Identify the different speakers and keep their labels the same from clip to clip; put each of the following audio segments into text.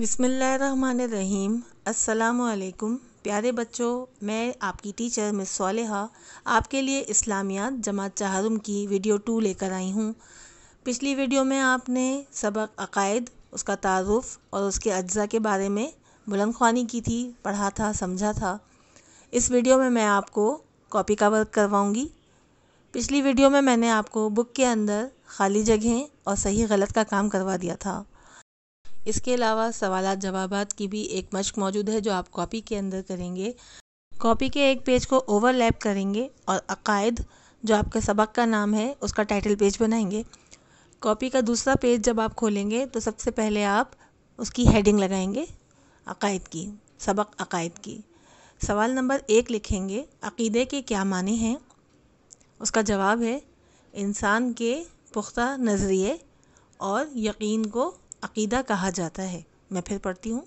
Speaker 1: बिसमीम् असलकुम प्यारे बच्चों मैं आपकी टीचर मिस सोलहा आपके लिए इस्लामियात जमात चाहरुम की वीडियो टू लेकर आई हूँ पिछली वीडियो में आपने सबक अकायद उसका तारुफ़ और उसके अज्जा के बारे में बुलंद खानी की थी पढ़ा था समझा था इस वीडियो में मैं आपको कॉपी का वर्क करवाऊँगी पिछली वीडियो में मैंने आपको बुक के अंदर खाली जगहें और सही गलत का काम करवा दिया था इसके अलावा सवाल जवाब की भी एक मश्क मौजूद है जो आप कॉपी के अंदर करेंगे कॉपी के एक पेज को ओवरलैप करेंगे और अकायद जो आपके सबक का नाम है उसका टाइटल पेज बनाएंगे कॉपी का दूसरा पेज जब आप खोलेंगे तो सबसे पहले आप उसकी हेडिंग लगाएंगे अकायद की सबक अकायद की सवाल नंबर एक लिखेंगे अकीदे के क्या माने हैं उसका जवाब है इंसान के पुख्ता नज़रिए और यकीन को अक़ीदा कहा जाता है मैं फिर पढ़ती हूँ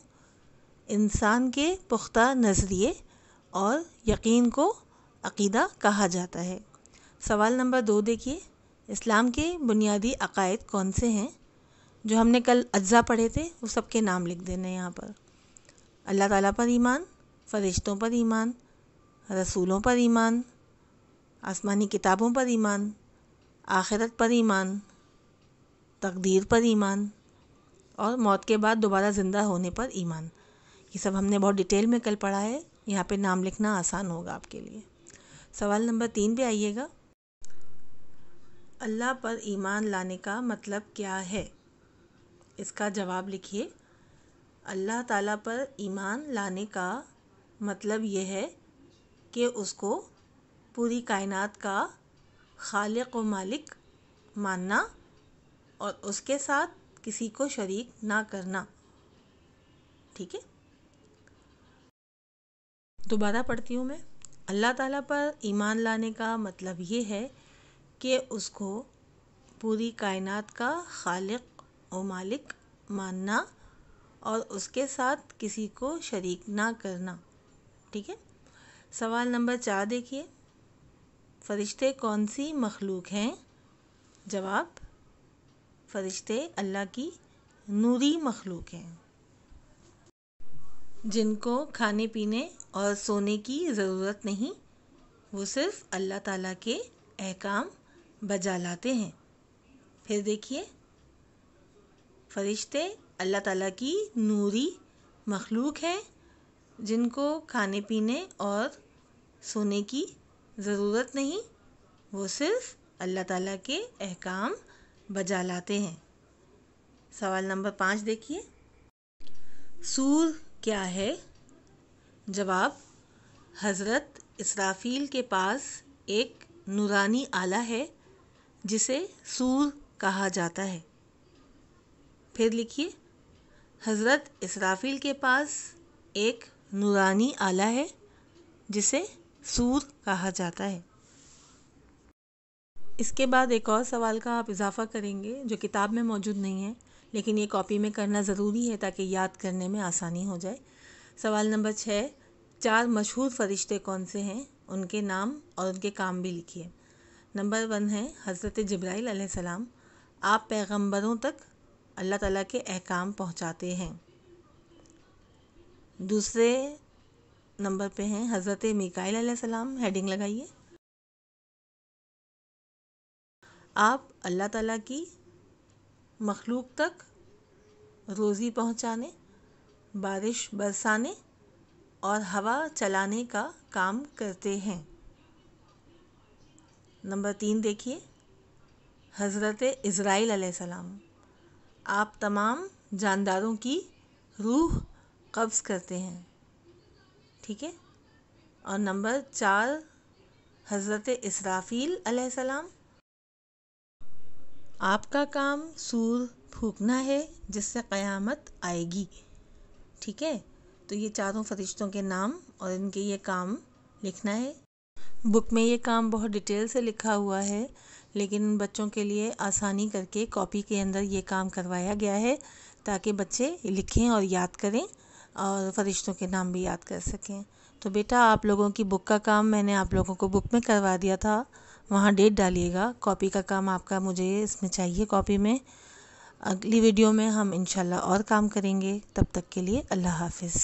Speaker 1: इंसान के पुख्ता नज़रिए और यकीन को अक़ीदा कहा जाता है सवाल नंबर दो देखिए इस्लाम के बुनियादी अकायद कौन से हैं जो हमने कल अज्जा पढ़े थे वो सबके नाम लिख देने हैं यहाँ पर अल्लाह ताला पर ईमान फ़रिश्तों पर ईमान रसूलों पर ईमान आसमानी किताबों पर ईमान आखिरत पर ईमान तकदीर पर ईमान और मौत के बाद दोबारा ज़िंदा होने पर ईमान ये सब हमने बहुत डिटेल में कल पढ़ा है यहाँ पे नाम लिखना आसान होगा आपके लिए सवाल नंबर तीन पे आइएगा अल्लाह पर ईमान लाने का मतलब क्या है इसका जवाब लिखिए अल्लाह ताला पर ईमान लाने का मतलब यह है कि उसको पूरी कायनात का खालिक व मालिक मानना और उसके साथ किसी को शरीक ना करना ठीक है दोबारा पढ़ती हूँ मैं अल्लाह ताला पर ईमान लाने का मतलब ये है कि उसको पूरी कायनात का खालिक और मालिक मानना और उसके साथ किसी को शरीक ना करना ठीक है सवाल नंबर चार देखिए फरिश्ते कौन सी मखलूक हैं जवाब फ़रिश्ते अल्लाह की नूरी मखलूक हैं जिनको खाने पीने और सोने की ज़रूरत नहीं वो सिर्फ अल्लाह ताला के अहकाम बजा लाते हैं फिर देखिए फ़रिश्ते अल्लाह ताला की नूरी मखलूक हैं जिनको खाने पीने और सोने की ज़रूरत नहीं वो सिर्फ़ अल्लाह ताला के अहकाम बजा लाते हैं सवाल नंबर पाँच देखिए सूर क्या है जवाब हज़रत इसराफील के पास एक नूरानी आला है जिसे सूर कहा जाता है फिर लिखिए हज़रत इसराफील के पास एक नूरानी आला है जिसे सूर कहा जाता है इसके बाद एक और सवाल का आप इज़ाफ़ा करेंगे जो किताब में मौजूद नहीं है लेकिन ये कॉपी में करना ज़रूरी है ताकि याद करने में आसानी हो जाए सवाल नंबर छः चार मशहूर फ़रिश्ते कौन से हैं उनके नाम और उनके काम भी लिखिए नंबर वन है हज़रत ज़ब्राइल सलाम आप पैगंबरों तक अल्लाह ताला के अहकाम पहुंचाते हैं दूसरे नंबर पे हैं हज़रत मिकाइल सलाम हेडिंग लगाइए आप अल्लाह ताला की मखलूक तक रोज़ी पहुँचाने बारिश बरसाने और हवा चलाने का काम करते हैं नंबर तीन देखिए हज़रत इज़राइल सलाम आप तमाम जानदारों की रूह कब्ज़ करते हैं ठीक है और नंबर चार हज़रत इसराफ़ील सलाम आपका काम सूर फूकना है जिससे क़यामत आएगी ठीक है तो ये चारों फरिश्तों के नाम और इनके ये काम लिखना है बुक में ये काम बहुत डिटेल से लिखा हुआ है लेकिन बच्चों के लिए आसानी करके कॉपी के अंदर ये काम करवाया गया है ताकि बच्चे लिखें और याद करें और फरिश्तों के नाम भी याद कर सकें तो बेटा आप लोगों की बुक का काम मैंने आप लोगों को बुक में करवा दिया था वहाँ डेट डालिएगा कॉपी का काम आपका मुझे इसमें चाहिए कॉपी में अगली वीडियो में हम इंशाल्लाह और काम करेंगे तब तक के लिए अल्लाह हाफ़िज़